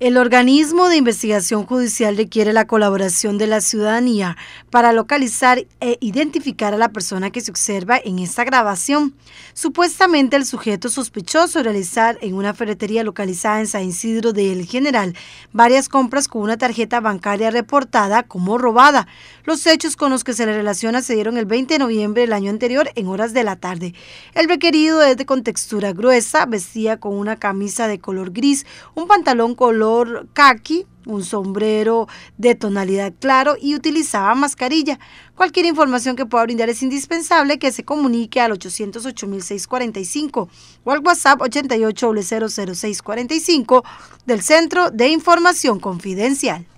El organismo de investigación judicial requiere la colaboración de la ciudadanía para localizar e identificar a la persona que se observa en esta grabación. Supuestamente el sujeto sospechoso realizó en una ferretería localizada en San Isidro del General varias compras con una tarjeta bancaria reportada como robada. Los hechos con los que se le relaciona se dieron el 20 de noviembre del año anterior en horas de la tarde. El requerido es de contextura gruesa, vestía con una camisa de color gris, un pantalón color kaki, un sombrero de tonalidad claro y utilizaba mascarilla. Cualquier información que pueda brindar es indispensable que se comunique al 808-645 o al WhatsApp 88.006.45 del Centro de Información Confidencial.